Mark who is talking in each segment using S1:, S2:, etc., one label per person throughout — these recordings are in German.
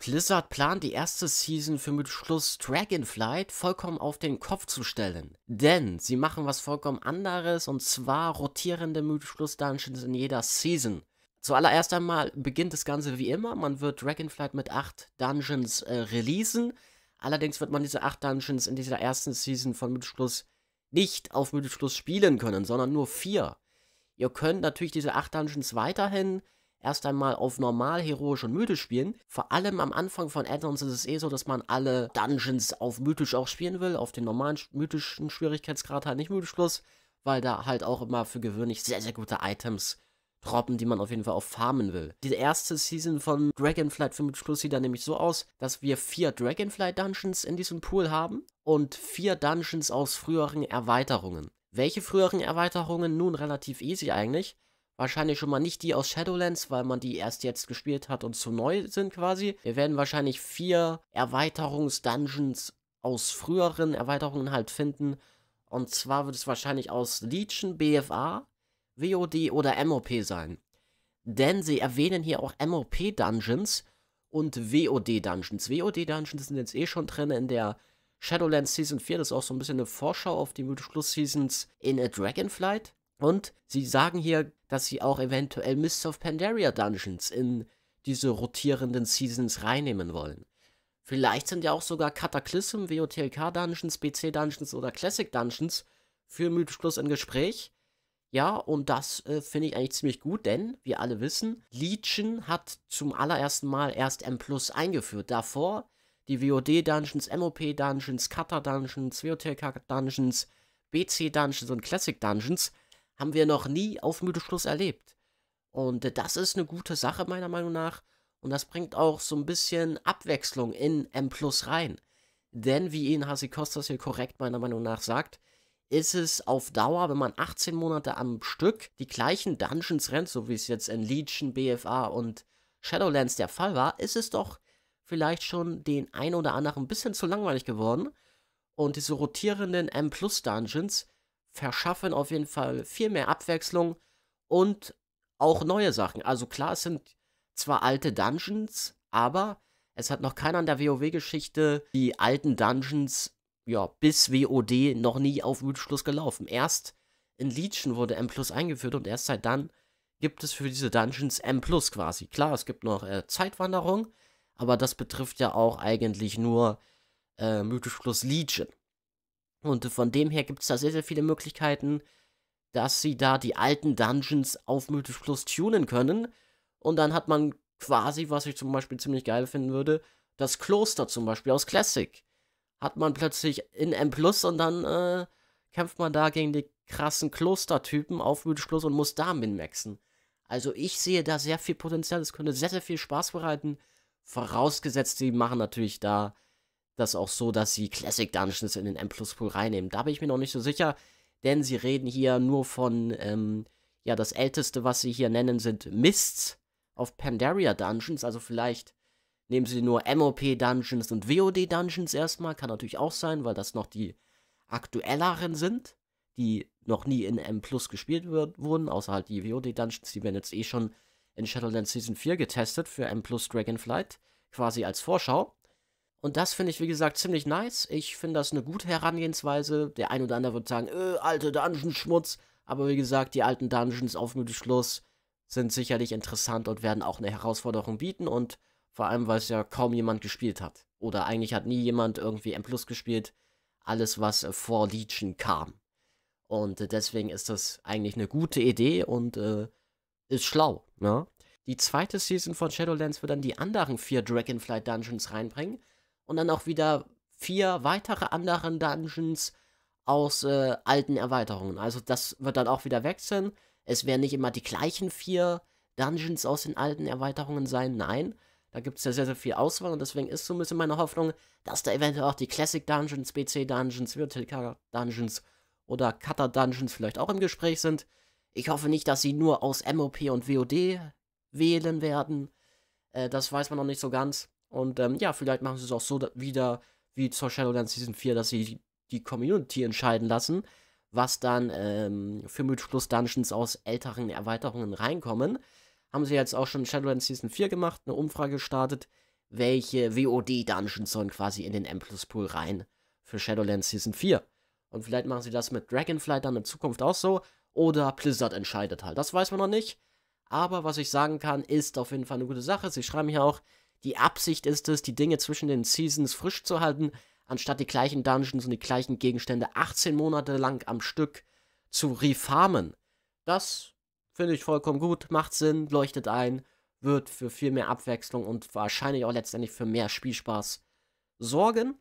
S1: Blizzard plant die erste Season für mit Schluss Dragonflight vollkommen auf den Kopf zu stellen. Denn sie machen was vollkommen anderes und zwar rotierende Mythenschluss-Dungeons in jeder Season. Zuallererst einmal beginnt das Ganze wie immer. Man wird Dragonflight mit 8 Dungeons äh, releasen. Allerdings wird man diese 8 Dungeons in dieser ersten Season von Mythenschluss nicht auf Mythenschluss spielen können, sondern nur 4. Ihr könnt natürlich diese 8 Dungeons weiterhin erst einmal auf normal, heroisch und mythisch spielen. Vor allem am Anfang von Addons ist es eh so, dass man alle Dungeons auf mythisch auch spielen will, auf den normalen mythischen Schwierigkeitsgrad halt nicht mythisch plus, weil da halt auch immer für gewöhnlich sehr, sehr gute Items droppen, die man auf jeden Fall auch farmen will. Die erste Season von Dragonflight für mythisch Plus sieht dann nämlich so aus, dass wir vier Dragonflight Dungeons in diesem Pool haben und vier Dungeons aus früheren Erweiterungen. Welche früheren Erweiterungen? Nun relativ easy eigentlich. Wahrscheinlich schon mal nicht die aus Shadowlands, weil man die erst jetzt gespielt hat und zu neu sind quasi. Wir werden wahrscheinlich vier Erweiterungs-Dungeons aus früheren Erweiterungen halt finden. Und zwar wird es wahrscheinlich aus Legion, BFA, WOD oder MOP sein. Denn sie erwähnen hier auch MOP-Dungeons und WOD-Dungeons. WOD-Dungeons sind jetzt eh schon drin in der Shadowlands Season 4. Das ist auch so ein bisschen eine Vorschau auf die Mythisch Plus Seasons in A Dragonflight. Und sie sagen hier, dass sie auch eventuell Mists of Pandaria Dungeons in diese rotierenden Seasons reinnehmen wollen. Vielleicht sind ja auch sogar Cataclysm, WOTLK Dungeons, BC Dungeons oder Classic Dungeons für Plus im Gespräch. Ja, und das äh, finde ich eigentlich ziemlich gut, denn wir alle wissen, Legion hat zum allerersten Mal erst M Plus eingeführt. Davor die WOD Dungeons, MOP Dungeons, Kata Dungeons, WOTLK Dungeons, BC Dungeons und Classic Dungeons haben wir noch nie auf Müdeschluss erlebt. Und äh, das ist eine gute Sache meiner Meinung nach. Und das bringt auch so ein bisschen Abwechslung in M Plus rein. Denn wie Ihnen Hasi Kostas hier korrekt meiner Meinung nach sagt, ist es auf Dauer, wenn man 18 Monate am Stück die gleichen Dungeons rennt, so wie es jetzt in Legion, BFA und Shadowlands der Fall war, ist es doch vielleicht schon den ein oder anderen ein bisschen zu langweilig geworden. Und diese rotierenden M-Plus-Dungeons verschaffen auf jeden Fall viel mehr Abwechslung und auch neue Sachen. Also klar, es sind zwar alte Dungeons, aber es hat noch keiner in der WoW-Geschichte die alten Dungeons, ja, bis WOD noch nie auf Schluss gelaufen. Erst in Legion wurde M Plus eingeführt und erst seit dann gibt es für diese Dungeons M Plus quasi. Klar, es gibt noch äh, Zeitwanderung, aber das betrifft ja auch eigentlich nur äh, Mythisch Plus Legion. Und von dem her gibt es da sehr, sehr viele Möglichkeiten, dass sie da die alten Dungeons auf Mythisch Plus tunen können. Und dann hat man quasi, was ich zum Beispiel ziemlich geil finden würde, das Kloster zum Beispiel aus Classic. Hat man plötzlich in M Plus und dann äh, kämpft man da gegen die krassen Klostertypen auf Mythisch Plus und muss da minmaxen. Also ich sehe da sehr viel Potenzial. Es könnte sehr, sehr viel Spaß bereiten. Vorausgesetzt, sie machen natürlich da das auch so, dass sie Classic Dungeons in den M Plus Pool reinnehmen. Da bin ich mir noch nicht so sicher, denn sie reden hier nur von, ähm, ja, das älteste, was sie hier nennen, sind Mists auf Pandaria Dungeons. Also vielleicht nehmen sie nur MOP Dungeons und WOD Dungeons erstmal. Kann natürlich auch sein, weil das noch die aktuelleren sind, die noch nie in M Plus gespielt wird, wurden, außer halt die WOD Dungeons, die werden jetzt eh schon in Shadowlands Season 4 getestet für M Plus Dragonflight, quasi als Vorschau. Und das finde ich, wie gesagt, ziemlich nice. Ich finde das eine gute Herangehensweise. Der ein oder andere wird sagen, äh, alte Dungeon-Schmutz. Aber wie gesagt, die alten Dungeons auf mit Schluss sind sicherlich interessant und werden auch eine Herausforderung bieten. Und vor allem, weil es ja kaum jemand gespielt hat. Oder eigentlich hat nie jemand irgendwie M Plus gespielt. Alles, was äh, vor Legion kam. Und äh, deswegen ist das eigentlich eine gute Idee und äh, ist schlau. Ne? Die zweite Season von Shadowlands wird dann die anderen vier Dragonflight Dungeons reinbringen und dann auch wieder vier weitere anderen Dungeons aus äh, alten Erweiterungen. Also das wird dann auch wieder wechseln. Es werden nicht immer die gleichen vier Dungeons aus den alten Erweiterungen sein. Nein, da gibt es ja sehr, sehr viel Auswahl und deswegen ist so ein bisschen meine Hoffnung, dass da eventuell auch die Classic Dungeons, BC Dungeons, Virtual Dungeons oder Cutter Dungeons vielleicht auch im Gespräch sind. Ich hoffe nicht, dass sie nur aus MOP und WOD wählen werden. Äh, das weiß man noch nicht so ganz. Und ähm, ja, vielleicht machen sie es auch so wieder wie zur Shadowlands Season 4, dass sie die Community entscheiden lassen, was dann ähm, für Mythos Dungeons aus älteren Erweiterungen reinkommen. Haben sie jetzt auch schon Shadowlands Season 4 gemacht, eine Umfrage gestartet, welche WOD-Dungeons sollen quasi in den M-Plus-Pool rein für Shadowlands Season 4. Und vielleicht machen sie das mit Dragonflight dann in Zukunft auch so. Oder Blizzard entscheidet halt. Das weiß man noch nicht. Aber was ich sagen kann, ist auf jeden Fall eine gute Sache. Sie schreiben hier auch, die Absicht ist es, die Dinge zwischen den Seasons frisch zu halten, anstatt die gleichen Dungeons und die gleichen Gegenstände 18 Monate lang am Stück zu refarmen. Das finde ich vollkommen gut, macht Sinn, leuchtet ein, wird für viel mehr Abwechslung und wahrscheinlich auch letztendlich für mehr Spielspaß sorgen.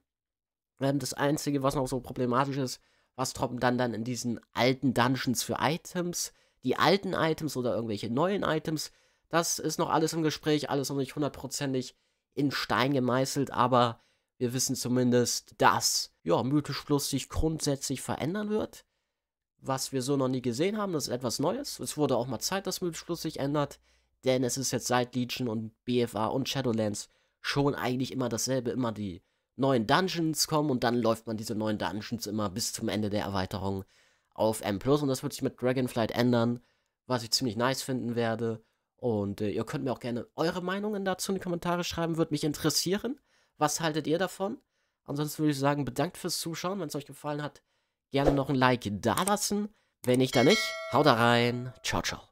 S1: Ähm, das Einzige, was noch so problematisch ist, was droppen dann dann in diesen alten Dungeons für Items? Die alten Items oder irgendwelche neuen Items das ist noch alles im Gespräch, alles noch nicht hundertprozentig in Stein gemeißelt, aber wir wissen zumindest, dass ja, mythisch plus sich grundsätzlich verändern wird, was wir so noch nie gesehen haben. Das ist etwas Neues. Es wurde auch mal Zeit, dass mythisch plus sich ändert, denn es ist jetzt seit Legion und BFA und Shadowlands schon eigentlich immer dasselbe, immer die neuen Dungeons kommen und dann läuft man diese neuen Dungeons immer bis zum Ende der Erweiterung auf M+. Und das wird sich mit Dragonflight ändern, was ich ziemlich nice finden werde. Und äh, ihr könnt mir auch gerne eure Meinungen dazu in die Kommentare schreiben, würde mich interessieren. Was haltet ihr davon? Ansonsten würde ich sagen, bedankt fürs Zuschauen. Wenn es euch gefallen hat, gerne noch ein Like dalassen. Wenn nicht, dann nicht. Haut rein. Ciao, ciao.